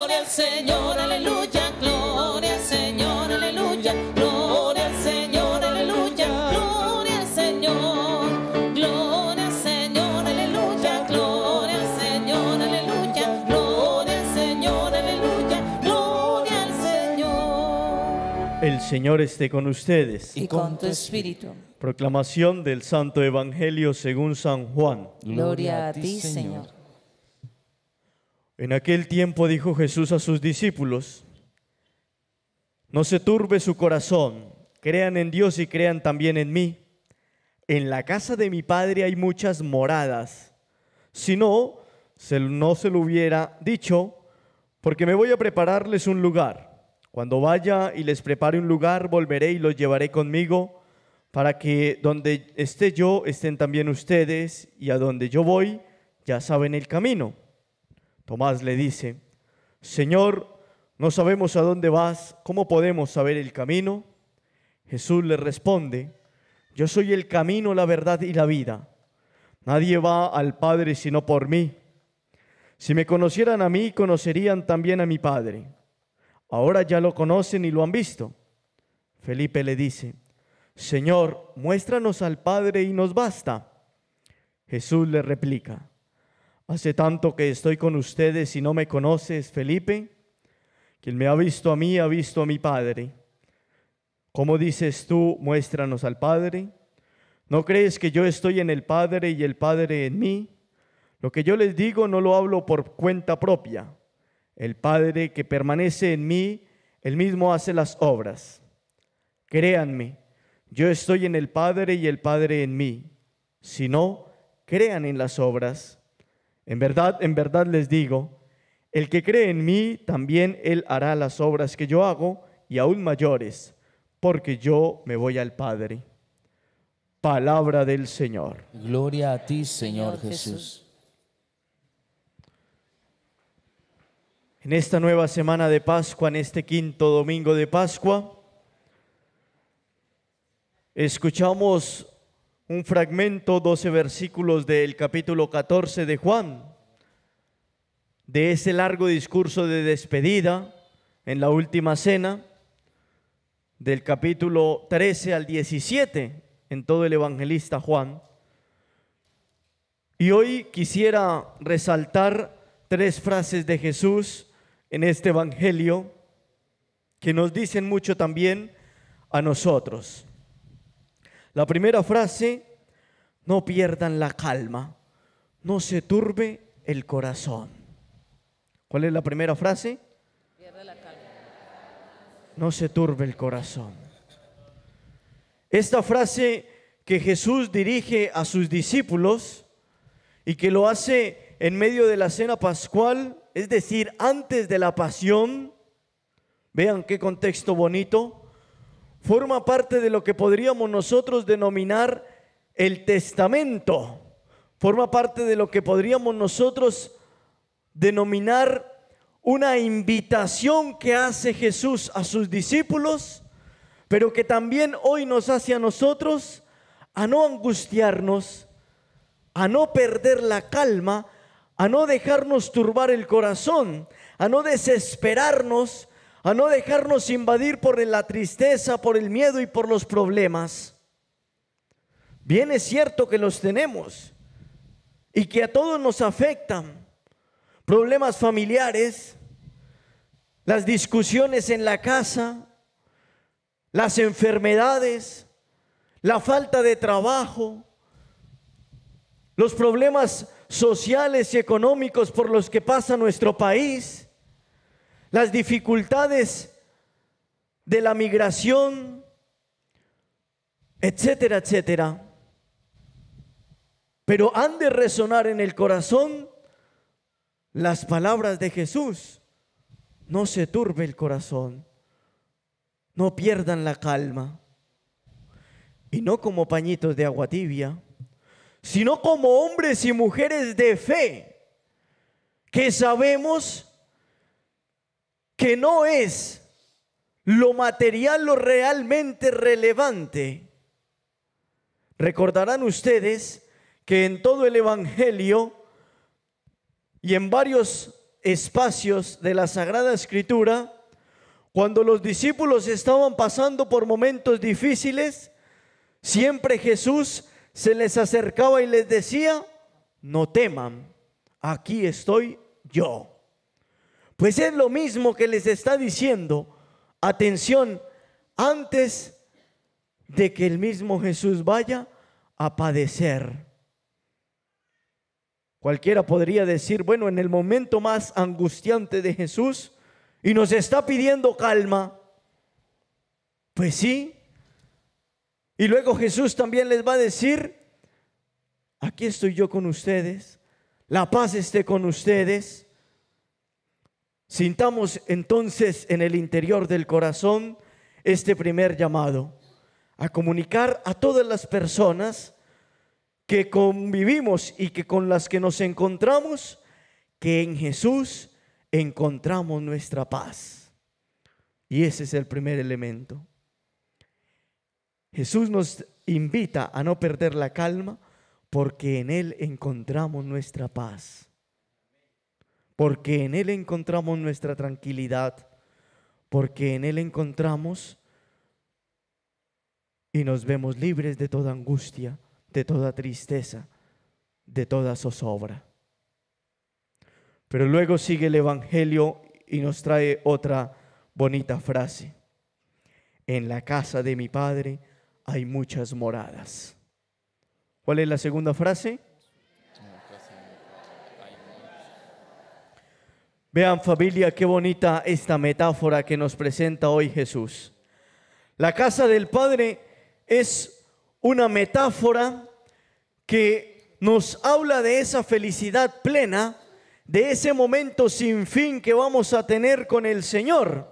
Gloria al Señor, aleluya, gloria al Señor, aleluya, gloria al Señor, aleluya, gloria al Señor, gloria al Señor, aleluya, gloria al Señor, aleluya, gloria al Señor, gloria al Señor. El Señor esté con ustedes y con tu espíritu. Proclamación del Santo Evangelio según San Juan. Gloria a ti, Señor. En aquel tiempo dijo Jesús a sus discípulos, no se turbe su corazón, crean en Dios y crean también en mí. En la casa de mi Padre hay muchas moradas. Si no, se, no se lo hubiera dicho, porque me voy a prepararles un lugar. Cuando vaya y les prepare un lugar, volveré y los llevaré conmigo, para que donde esté yo estén también ustedes, y a donde yo voy ya saben el camino. Tomás le dice, Señor, no sabemos a dónde vas, ¿cómo podemos saber el camino? Jesús le responde, yo soy el camino, la verdad y la vida. Nadie va al Padre sino por mí. Si me conocieran a mí, conocerían también a mi Padre. Ahora ya lo conocen y lo han visto. Felipe le dice, Señor, muéstranos al Padre y nos basta. Jesús le replica, Hace tanto que estoy con ustedes y no me conoces, Felipe. Quien me ha visto a mí ha visto a mi Padre. ¿Cómo dices tú, muéstranos al Padre? ¿No crees que yo estoy en el Padre y el Padre en mí? Lo que yo les digo no lo hablo por cuenta propia. El Padre que permanece en mí, él mismo hace las obras. Créanme, yo estoy en el Padre y el Padre en mí. Si no, crean en las obras. En verdad, en verdad les digo, el que cree en mí, también él hará las obras que yo hago y aún mayores, porque yo me voy al Padre. Palabra del Señor. Gloria a ti, Señor Jesús. En esta nueva semana de Pascua, en este quinto domingo de Pascua, escuchamos un fragmento, 12 versículos del capítulo 14 de Juan, de ese largo discurso de despedida en la última cena, del capítulo 13 al 17 en todo el evangelista Juan. Y hoy quisiera resaltar tres frases de Jesús en este evangelio que nos dicen mucho también a nosotros. La primera frase, no pierdan la calma, no se turbe el corazón. ¿Cuál es la primera frase? la calma. No se turbe el corazón. Esta frase que Jesús dirige a sus discípulos y que lo hace en medio de la cena pascual, es decir, antes de la pasión, vean qué contexto bonito, forma parte de lo que podríamos nosotros denominar el testamento, forma parte de lo que podríamos nosotros denominar una invitación que hace Jesús a sus discípulos, pero que también hoy nos hace a nosotros a no angustiarnos, a no perder la calma, a no dejarnos turbar el corazón, a no desesperarnos, a no dejarnos invadir por la tristeza, por el miedo y por los problemas. Bien es cierto que los tenemos y que a todos nos afectan problemas familiares, las discusiones en la casa, las enfermedades, la falta de trabajo, los problemas sociales y económicos por los que pasa nuestro país, las dificultades de la migración, etcétera, etcétera. Pero han de resonar en el corazón las palabras de Jesús, no se turbe el corazón, no pierdan la calma, y no como pañitos de agua tibia, sino como hombres y mujeres de fe, que sabemos que no es lo material lo realmente relevante. Recordarán ustedes que en todo el Evangelio y en varios espacios de la Sagrada Escritura, cuando los discípulos estaban pasando por momentos difíciles, siempre Jesús se les acercaba y les decía, no teman, aquí estoy yo. Pues es lo mismo que les está diciendo, atención, antes de que el mismo Jesús vaya a padecer. Cualquiera podría decir, bueno, en el momento más angustiante de Jesús y nos está pidiendo calma. Pues sí. Y luego Jesús también les va a decir, aquí estoy yo con ustedes, la paz esté con ustedes. Sintamos entonces en el interior del corazón este primer llamado a comunicar a todas las personas que convivimos y que con las que nos encontramos, que en Jesús encontramos nuestra paz. Y ese es el primer elemento. Jesús nos invita a no perder la calma porque en Él encontramos nuestra paz. Porque en Él encontramos nuestra tranquilidad. Porque en Él encontramos y nos vemos libres de toda angustia de toda tristeza, de toda zozobra. Pero luego sigue el Evangelio y nos trae otra bonita frase. En la casa de mi Padre hay muchas moradas. ¿Cuál es la segunda frase? Vean familia, qué bonita esta metáfora que nos presenta hoy Jesús. La casa del Padre es una metáfora que nos habla de esa felicidad plena, de ese momento sin fin que vamos a tener con el Señor,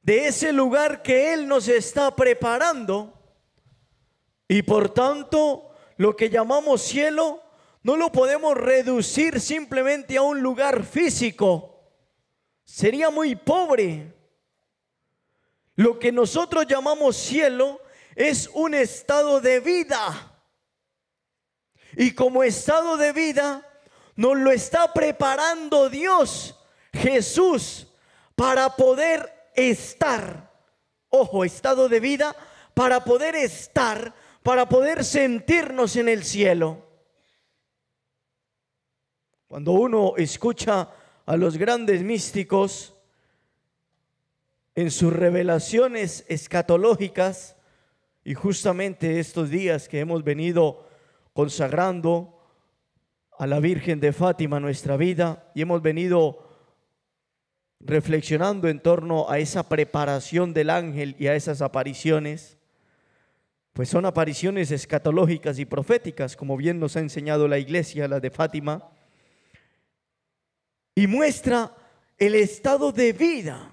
de ese lugar que Él nos está preparando. Y por tanto, lo que llamamos cielo no lo podemos reducir simplemente a un lugar físico. Sería muy pobre. Lo que nosotros llamamos cielo es un estado de vida y como estado de vida, nos lo está preparando Dios, Jesús, para poder estar. Ojo, estado de vida, para poder estar, para poder sentirnos en el cielo. Cuando uno escucha a los grandes místicos en sus revelaciones escatológicas, y justamente estos días que hemos venido consagrando a la Virgen de Fátima nuestra vida y hemos venido reflexionando en torno a esa preparación del ángel y a esas apariciones, pues son apariciones escatológicas y proféticas, como bien nos ha enseñado la iglesia, la de Fátima, y muestra el estado de vida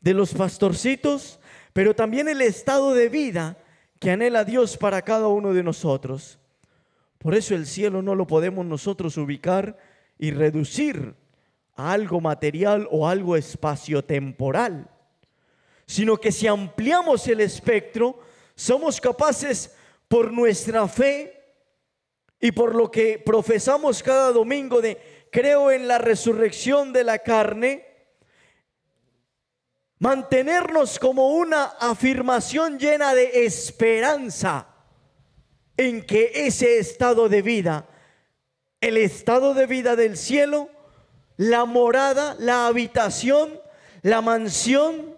de los pastorcitos, pero también el estado de vida que anhela Dios para cada uno de nosotros. Por eso el cielo no lo podemos nosotros ubicar y reducir a algo material o algo temporal sino que si ampliamos el espectro, somos capaces por nuestra fe y por lo que profesamos cada domingo de creo en la resurrección de la carne, Mantenernos como una afirmación llena de esperanza en que ese estado de vida, el estado de vida del cielo, la morada, la habitación, la mansión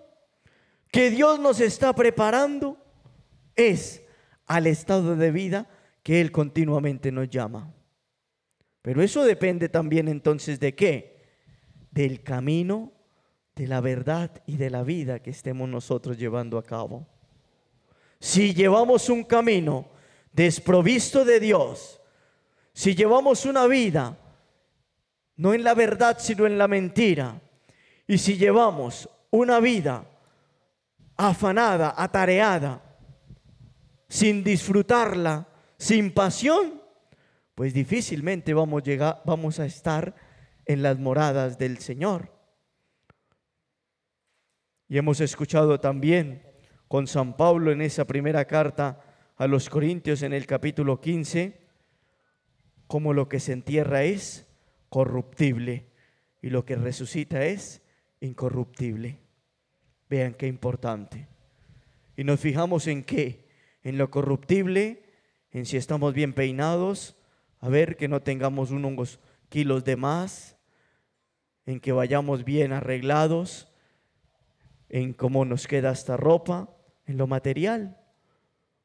que Dios nos está preparando, es al estado de vida que Él continuamente nos llama. Pero eso depende también entonces de qué? Del camino de la verdad y de la vida que estemos nosotros llevando a cabo. Si llevamos un camino desprovisto de Dios, si llevamos una vida no en la verdad sino en la mentira, y si llevamos una vida afanada, atareada, sin disfrutarla, sin pasión, pues difícilmente vamos a, llegar, vamos a estar en las moradas del Señor. Y hemos escuchado también con San Pablo en esa primera carta a los Corintios en el capítulo 15, como lo que se entierra es corruptible y lo que resucita es incorruptible. Vean qué importante. Y nos fijamos en qué, en lo corruptible, en si estamos bien peinados, a ver que no tengamos unos kilos de más, en que vayamos bien arreglados, en cómo nos queda esta ropa, en lo material.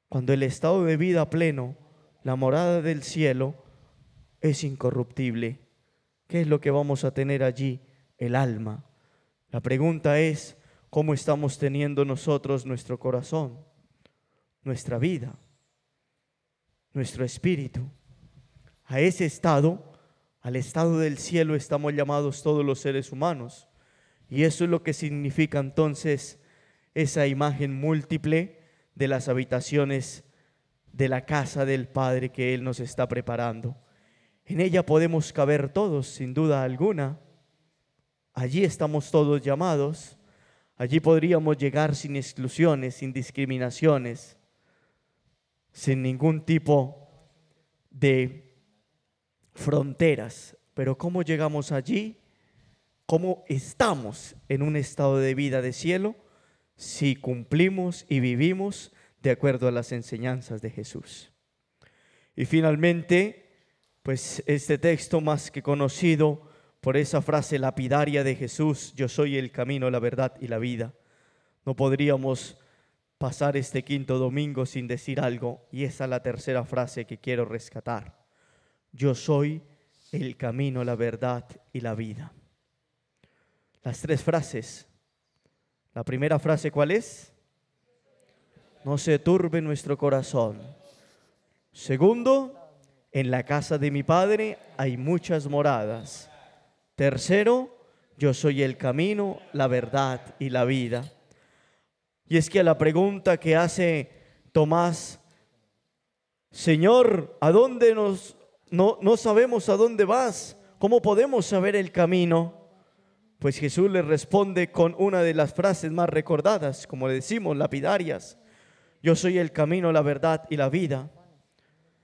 Cuando el estado de vida pleno, la morada del cielo, es incorruptible. ¿Qué es lo que vamos a tener allí? El alma. La pregunta es, ¿cómo estamos teniendo nosotros nuestro corazón, nuestra vida, nuestro espíritu? A ese estado, al estado del cielo, estamos llamados todos los seres humanos. Y eso es lo que significa entonces esa imagen múltiple de las habitaciones de la casa del Padre que Él nos está preparando. En ella podemos caber todos, sin duda alguna. Allí estamos todos llamados. Allí podríamos llegar sin exclusiones, sin discriminaciones, sin ningún tipo de fronteras. Pero ¿cómo llegamos allí? cómo estamos en un estado de vida de cielo si cumplimos y vivimos de acuerdo a las enseñanzas de Jesús. Y finalmente, pues este texto más que conocido por esa frase lapidaria de Jesús, yo soy el camino, la verdad y la vida. No podríamos pasar este quinto domingo sin decir algo, y esa es la tercera frase que quiero rescatar. Yo soy el camino, la verdad y la vida las tres frases. La primera frase, ¿cuál es? No se turbe nuestro corazón. Segundo, en la casa de mi Padre hay muchas moradas. Tercero, yo soy el camino, la verdad y la vida. Y es que a la pregunta que hace Tomás, Señor, ¿a dónde nos... No, no sabemos a dónde vas. ¿Cómo podemos saber el camino? Pues Jesús le responde con una de las frases más recordadas, como le decimos, lapidarias. Yo soy el camino, la verdad y la vida.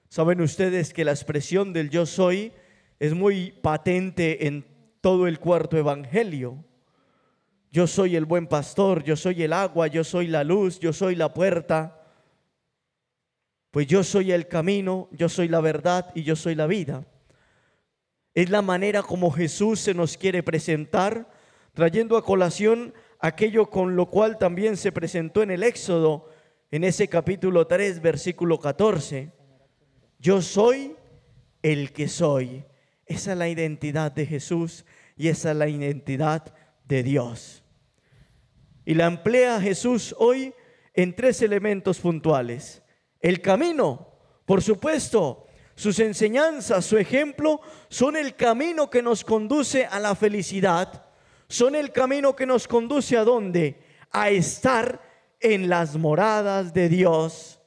Saben ustedes que la expresión del yo soy es muy patente en todo el cuarto evangelio. Yo soy el buen pastor, yo soy el agua, yo soy la luz, yo soy la puerta. Pues yo soy el camino, yo soy la verdad y yo soy la vida. Es la manera como Jesús se nos quiere presentar, trayendo a colación aquello con lo cual también se presentó en el Éxodo, en ese capítulo 3, versículo 14. Yo soy el que soy. Esa es la identidad de Jesús y esa es la identidad de Dios. Y la emplea Jesús hoy en tres elementos puntuales. El camino, por supuesto, sus enseñanzas, su ejemplo, son el camino que nos conduce a la felicidad. Son el camino que nos conduce a dónde? A estar en las moradas de Dios.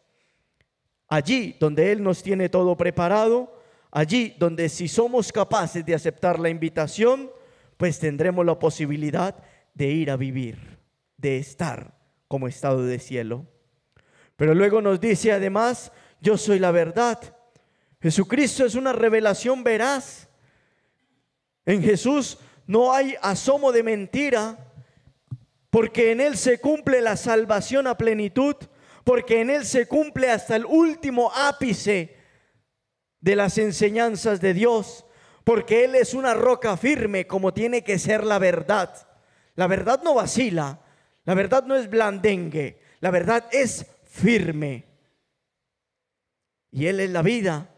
Allí donde Él nos tiene todo preparado, allí donde si somos capaces de aceptar la invitación, pues tendremos la posibilidad de ir a vivir, de estar como estado de cielo. Pero luego nos dice además, yo soy la verdad Jesucristo es una revelación veraz. En Jesús no hay asomo de mentira, porque en Él se cumple la salvación a plenitud, porque en Él se cumple hasta el último ápice de las enseñanzas de Dios, porque Él es una roca firme como tiene que ser la verdad. La verdad no vacila, la verdad no es blandengue, la verdad es firme. Y Él es la vida,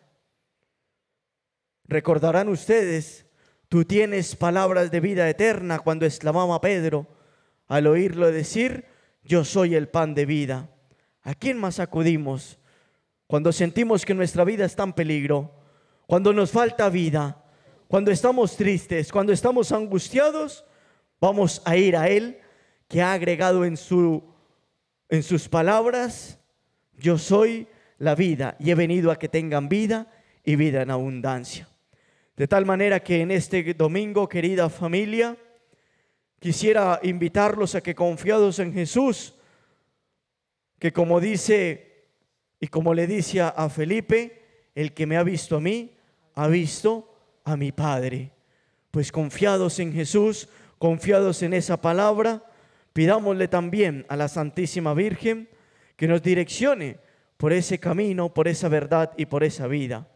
Recordarán ustedes, tú tienes palabras de vida eterna cuando exclamaba Pedro al oírlo decir, yo soy el pan de vida. ¿A quién más acudimos cuando sentimos que nuestra vida está en peligro? Cuando nos falta vida, cuando estamos tristes, cuando estamos angustiados, vamos a ir a Él que ha agregado en, su, en sus palabras, yo soy la vida y he venido a que tengan vida y vida en abundancia. De tal manera que en este domingo, querida familia, quisiera invitarlos a que confiados en Jesús, que como dice y como le dice a Felipe, el que me ha visto a mí, ha visto a mi Padre. Pues confiados en Jesús, confiados en esa palabra, pidámosle también a la Santísima Virgen que nos direccione por ese camino, por esa verdad y por esa vida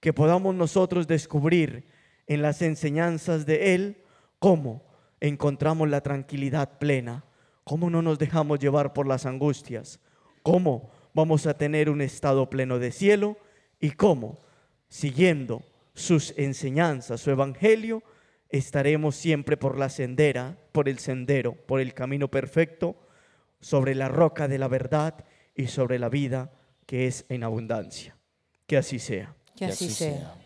que podamos nosotros descubrir en las enseñanzas de Él cómo encontramos la tranquilidad plena, cómo no nos dejamos llevar por las angustias, cómo vamos a tener un estado pleno de cielo y cómo, siguiendo sus enseñanzas, su evangelio, estaremos siempre por la sendera, por el sendero, por el camino perfecto, sobre la roca de la verdad y sobre la vida que es en abundancia. Que así sea. Que, así, sea. sea.